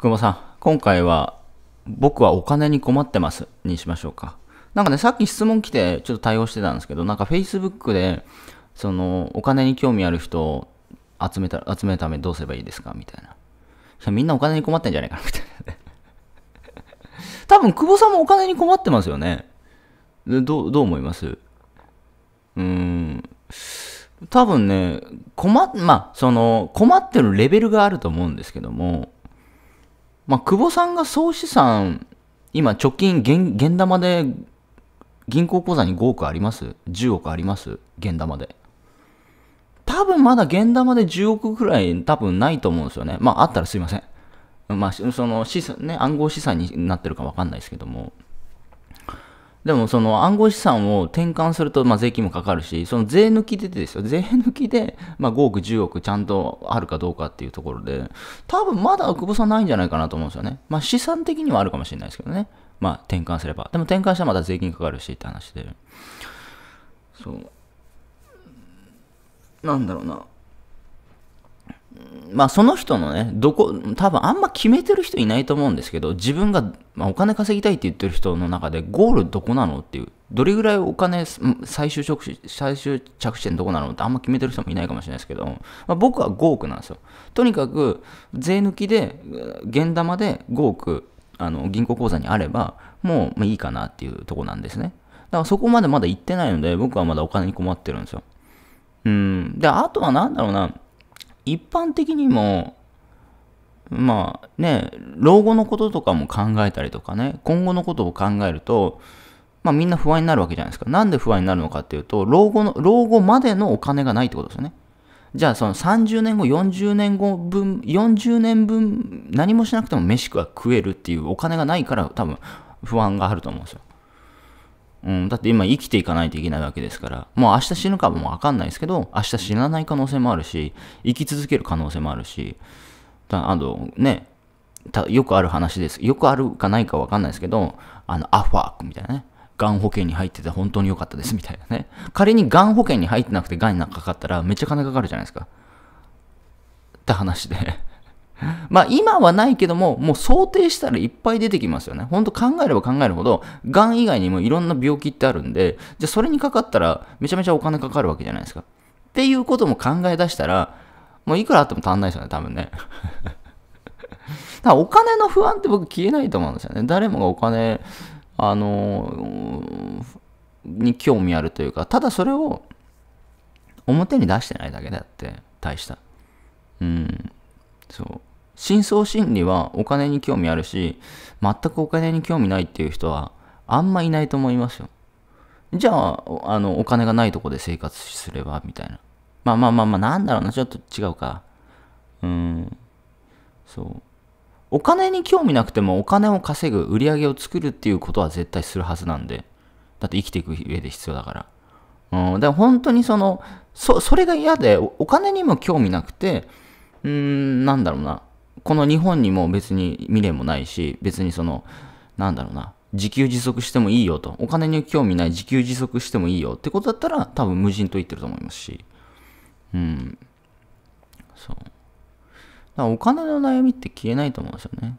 久保さん、今回は僕はお金に困ってますにしましょうか。なんかね、さっき質問来てちょっと対応してたんですけど、なんか Facebook で、その、お金に興味ある人を集めた、集めるためにどうすればいいですかみたいな。みんなお金に困ってんじゃないかなみたいなね。多分、久保さんもお金に困ってますよね。どうどう思いますうーん。多分ね、困まあ、その、困ってるレベルがあると思うんですけども、まあ、久保さんが総資産、今、貯金現、現玉で、銀行口座に5億あります ?10 億あります現玉で。多分まだ現玉で10億くらい多分ないと思うんですよね。まあ、あったらすいません。まあ、その資産、ね、暗号資産になってるかわかんないですけども。でもその暗号資産を転換するとまあ税金もかかるし、その税抜きでですよ、税抜きでまあ5億、10億ちゃんとあるかどうかっていうところで、多分まだ久保さんないんじゃないかなと思うんですよね。まあ資産的にはあるかもしれないですけどね。まあ転換すれば。でも転換したらまた税金かかるしって話で。そう。なんだろうな。まあその人のね、どこ、多分あんま決めてる人いないと思うんですけど、自分が、まあ、お金稼ぎたいって言ってる人の中で、ゴールどこなのっていう、どれぐらいお金、最終着地、最終着地点どこなのってあんま決めてる人もいないかもしれないですけど、まあ、僕は5億なんですよ。とにかく、税抜きで、現玉で5億、あの、銀行口座にあれば、もういいかなっていうとこなんですね。だからそこまでまだ行ってないので、僕はまだお金に困ってるんですよ。うん。で、あとはなんだろうな、一般的にも、まあね、老後のこととかも考えたりとかね、今後のことを考えると、まあみんな不安になるわけじゃないですか。なんで不安になるのかっていうと、老後の、老後までのお金がないってことですよね。じゃあその30年後、40年後分、40年分何もしなくても飯は食えるっていうお金がないから多分不安があると思うんですよ。うん、だって今生きていかないといけないわけですから、もう明日死ぬかもわかんないですけど、明日死なない可能性もあるし、生き続ける可能性もあるし、あのね、よくある話です。よくあるかないかわかんないですけど、あの、アファークみたいなね。がん保険に入ってて本当に良かったですみたいなね。仮にがん保険に入ってなくてがんにかかったらめっちゃ金かかるじゃないですか。って話で まあ今はないけども、もう想定したらいっぱい出てきますよね。ほんと考えれば考えるほど、がん以外にもいろんな病気ってあるんで、じゃあそれにかかったらめちゃめちゃお金かかるわけじゃないですか。っていうことも考え出したら、もういくらあっても足んないですよね、多分ね。だからお金の不安って僕消えないと思うんですよね。誰もがお金、あのー、に興味あるというか、ただそれを表に出してないだけだって、大した。うん。そう。深層心理はお金に興味あるし、全くお金に興味ないっていう人はあんまいないと思いますよ。じゃあ、あの、お金がないとこで生活すればみたいな。まあまあまあまあ、なんだろうな、ちょっと違うか。うん。そう。お金に興味なくてもお金を稼ぐ、売り上げを作るっていうことは絶対するはずなんで。だって生きていく上で必要だから。うん。だから本当にその、そ、それが嫌でお、お金にも興味なくて、うーん、なんだろうな。この日本にも別に未練もないし、別にその、なんだろうな、自給自足してもいいよと、お金に興味ない自給自足してもいいよってことだったら、多分無人と言ってると思いますし、うん。そう。だからお金の悩みって消えないと思うんですよね。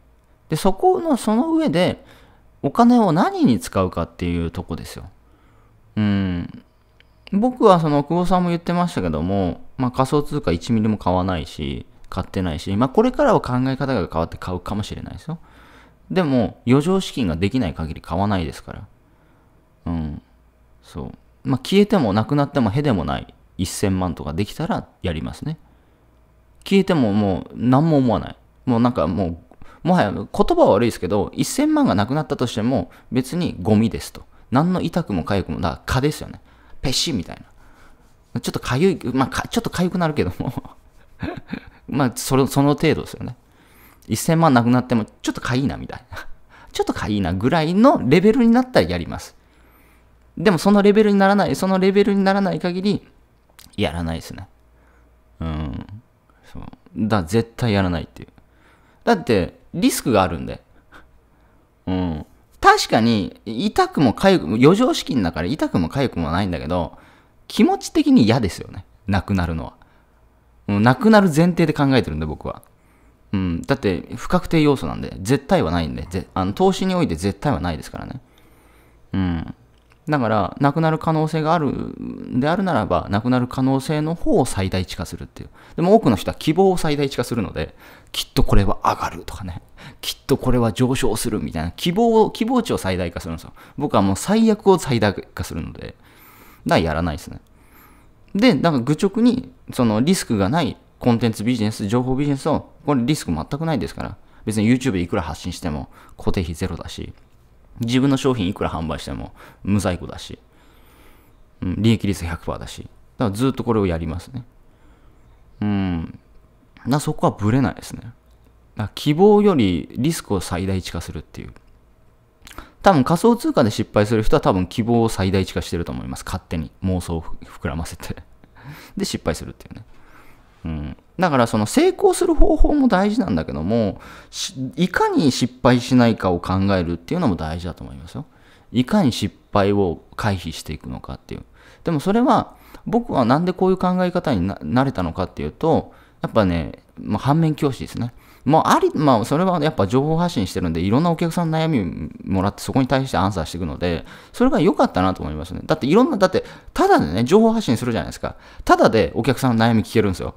で、そこの、その上で、お金を何に使うかっていうとこですよ。うん。僕はその、久保さんも言ってましたけども、まあ仮想通貨1ミリも買わないし、買ってないし、まあ、これからは考え方が変わって買うかもしれないですよ。でも、余剰資金ができない限り買わないですから。うん。そう。まあ、消えてもなくなってもへでもない1000万とかできたらやりますね。消えてももう何も思わない。もうなんかもう、もはや言葉は悪いですけど、1000万がなくなったとしても別にゴミですと。何の痛くも痒くも、だから蚊ですよね。ペシみたいな。ちょっと痒い、まあ、ちょっと痒くなるけども まあその、その程度ですよね。1000万なくなっても、ちょっとかいいな、みたいな。ちょっとかいいなぐらいのレベルになったらやります。でも、そのレベルにならない、そのレベルにならない限り、やらないですね。うん。そう。だ、絶対やらないっていう。だって、リスクがあるんで。うん。確かに、痛くもかゆくも、余剰資金だから痛くもかゆくもないんだけど、気持ち的に嫌ですよね。なくなるのは。なくなる前提で考えてるんで、僕は。うん、だって、不確定要素なんで、絶対はないんで、ぜあの投資において絶対はないですからね。うん。だから、なくなる可能性があるんであるならば、なくなる可能性の方を最大値化するっていう。でも多くの人は希望を最大値化するので、きっとこれは上がるとかね、きっとこれは上昇するみたいな、希望を、希望値を最大化するんですよ。僕はもう最悪を最大化するので、だからやらないですね。で、だから愚直に、そのリスクがないコンテンツビジネス、情報ビジネスを、これリスク全くないですから。別に YouTube いくら発信しても固定費ゼロだし、自分の商品いくら販売しても無在庫だし、うん、利益率100%だし。だからずっとこれをやりますね。うん。だそこはブレないですね。だ希望よりリスクを最大値化するっていう。多分仮想通貨で失敗する人は多分希望を最大値化してると思います。勝手に妄想を膨らませて で、失敗するっていうね。うん、だからその成功する方法も大事なんだけどもいかに失敗しないかを考えるっていうのも大事だと思いますよいかに失敗を回避していくのかっていうでもそれは僕はなんでこういう考え方になれたのかっていうとやっぱね、まあ、反面教師ですねまあ、あり、まあ、それはやっぱ情報発信してるんで、いろんなお客さんの悩みもらって、そこに対してアンサーしていくので、それが良かったなと思いますね。だっていろんな、だって、ただでね、情報発信するじゃないですか。ただでお客さんの悩み聞けるんですよ。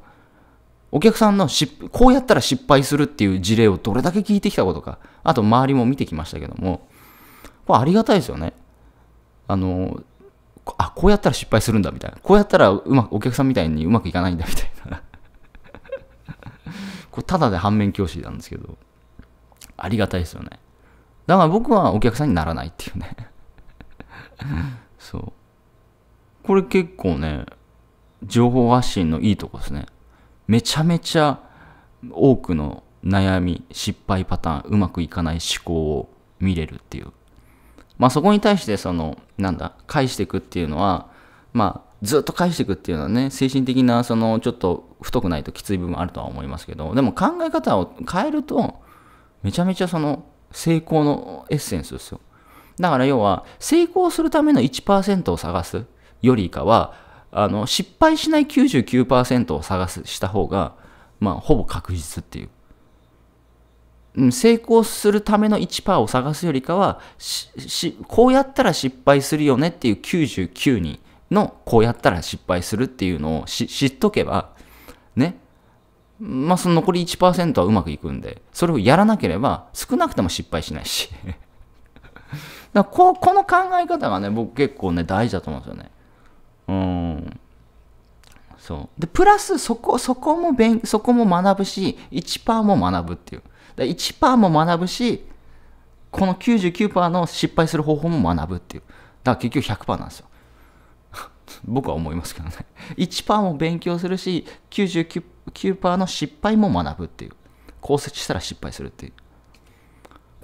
お客さんのし、こうやったら失敗するっていう事例をどれだけ聞いてきたことか、あと周りも見てきましたけども、これありがたいですよね。あの、あ、こうやったら失敗するんだみたいな。こうやったらうまく、お客さんみたいにうまくいかないんだみたいな。こただで反面教師なんですけど、ありがたいですよね。だから僕はお客さんにならないっていうねそう。これ結構ね、情報発信のいいとこですね。めちゃめちゃ多くの悩み、失敗パターン、うまくいかない思考を見れるっていう。まあそこに対してその、なんだ、返していくっていうのは、まあずっと返していくっていうのはね、精神的な、その、ちょっと太くないときつい部分あるとは思いますけど、でも考え方を変えると、めちゃめちゃその、成功のエッセンスですよ。だから要は、成功するための1%を探すよりかは、あの、失敗しない99%を探す、した方が、まあ、ほぼ確実っていう。うん、成功するための1%を探すよりかは、こうやったら失敗するよねっていう99にのこうやったら失敗するっていうのを知っとけば、ね、まあその残り1%はうまくいくんで、それをやらなければ少なくても失敗しないし。だここの考え方がね、僕結構ね、大事だと思うんですよね。うん。そう。で、プラスそこ、そこも勉、そこも学ぶし、1%も学ぶっていう。だ1%も学ぶし、この99%の失敗する方法も学ぶっていう。だから結局100%なんですよ。僕は思いますけどね。1%も勉強するし、99%の失敗も学ぶっていう。考察したら失敗するっていう。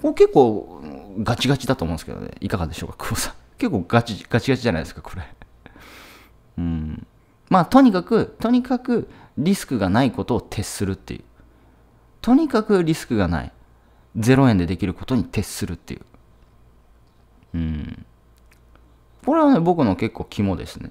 これ結構ガチガチだと思うんですけどね。いかがでしょうか、久保さん。結構ガチ、ガチガチじゃないですか、これ。うん。まあ、とにかく、とにかくリスクがないことを徹するっていう。とにかくリスクがない。0円でできることに徹するっていう。うん。これはね、僕の結構肝ですね。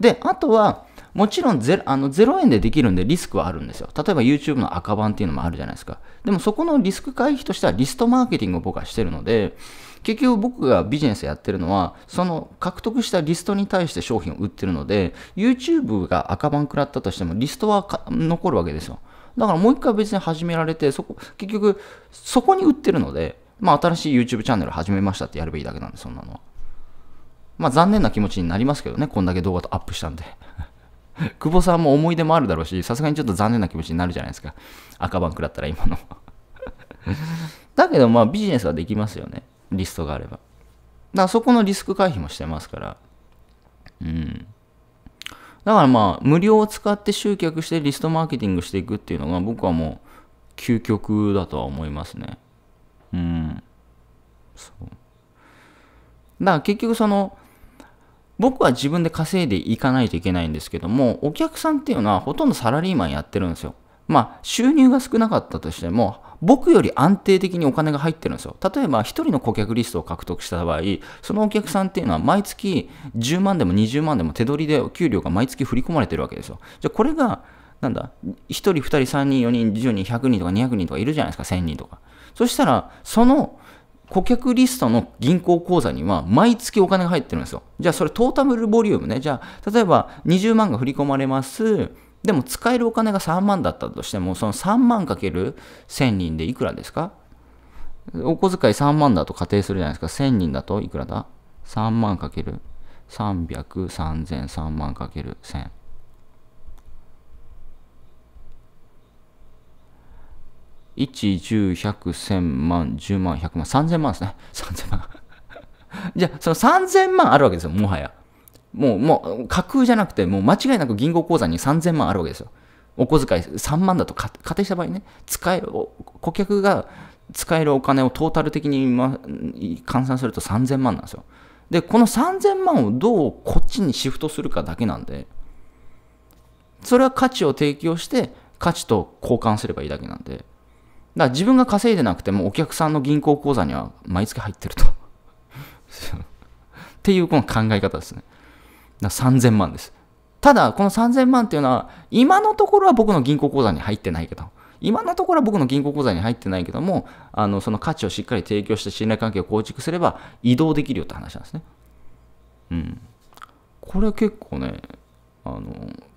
で、あとは、もちろんゼあの0円でできるんでリスクはあるんですよ。例えば YouTube の赤版っていうのもあるじゃないですか。でもそこのリスク回避としてはリストマーケティングを僕はしてるので、結局僕がビジネスやってるのは、その獲得したリストに対して商品を売ってるので、YouTube が赤版食らったとしてもリストは残るわけですよ。だからもう一回別に始められて、そこ、結局そこに売ってるので、まあ新しい YouTube チャンネル始めましたってやればいいだけなんで、そんなのは。まあ残念な気持ちになりますけどね、こんだけ動画とアップしたんで。久保さんも思い出もあるだろうし、さすがにちょっと残念な気持ちになるじゃないですか。赤バンクだったら今の。だけどまあビジネスはできますよね。リストがあれば。だからそこのリスク回避もしてますから。うん。だからまあ、無料を使って集客してリストマーケティングしていくっていうのが僕はもう究極だとは思いますね。うん。そう。だから結局その、僕は自分で稼いでいかないといけないんですけども、お客さんっていうのはほとんどサラリーマンやってるんですよ。まあ、収入が少なかったとしても、僕より安定的にお金が入ってるんですよ。例えば、1人の顧客リストを獲得した場合、そのお客さんっていうのは毎月10万でも20万でも手取りで給料が毎月振り込まれてるわけですよ。じゃこれが、なんだ、1人、2人、3人、4人、10人、100人とか200人とかいるじゃないですか、1000人とか。そしたら、その顧客リストの銀行口座には毎月お金が入ってるんですよ。じゃあそれトータルボリュームね。じゃあ例えば20万が振り込まれます。でも使えるお金が3万だったとしても、その3万かける1000人でいくらですかお小遣い3万だと仮定するじゃないですか。1000人だといくらだ ?3 万かける300、3000、3万かける1000。1、10、100、1000万、10万、100万、3000万ですね。3000 万。じゃあ、その3000万あるわけですよ、もはや。もう、もう、架空じゃなくて、もう間違いなく銀行口座に3000万あるわけですよ。お小遣い3万だと仮定した場合ね、使える、顧客が使えるお金をトータル的に、ま、換算すると3000万なんですよ。で、この3000万をどうこっちにシフトするかだけなんで、それは価値を提供して、価値と交換すればいいだけなんで。だから自分が稼いでなくてもお客さんの銀行口座には毎月入ってると っていうこの考え方ですね。だ3000万です。ただ、この3000万っていうのは、今のところは僕の銀行口座に入ってないけど、今のところは僕の銀行口座に入ってないけども、あのその価値をしっかり提供して信頼関係を構築すれば移動できるよって話なんですね。うん。これ結構ね、あの、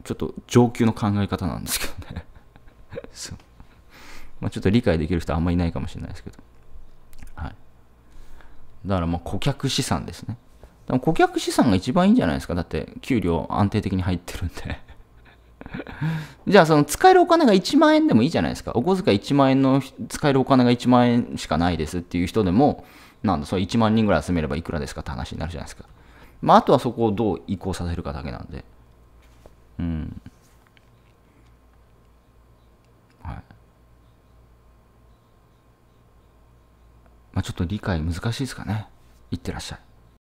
ちょっと上級の考え方なんですけどね。まあ、ちょっと理解できる人あんまりいないかもしれないですけど。はい。だからまあ顧客資産ですね。でも顧客資産が一番いいんじゃないですか。だって給料安定的に入ってるんで じゃあその使えるお金が1万円でもいいじゃないですか。お小遣い1万円の使えるお金が1万円しかないですっていう人でも、なんだ、それ1万人ぐらい集めればいくらですかって話になるじゃないですか。まああとはそこをどう移行させるかだけなんで。うん。はい。まあ、ちょっと理解難しいですかね。いってらっしゃい。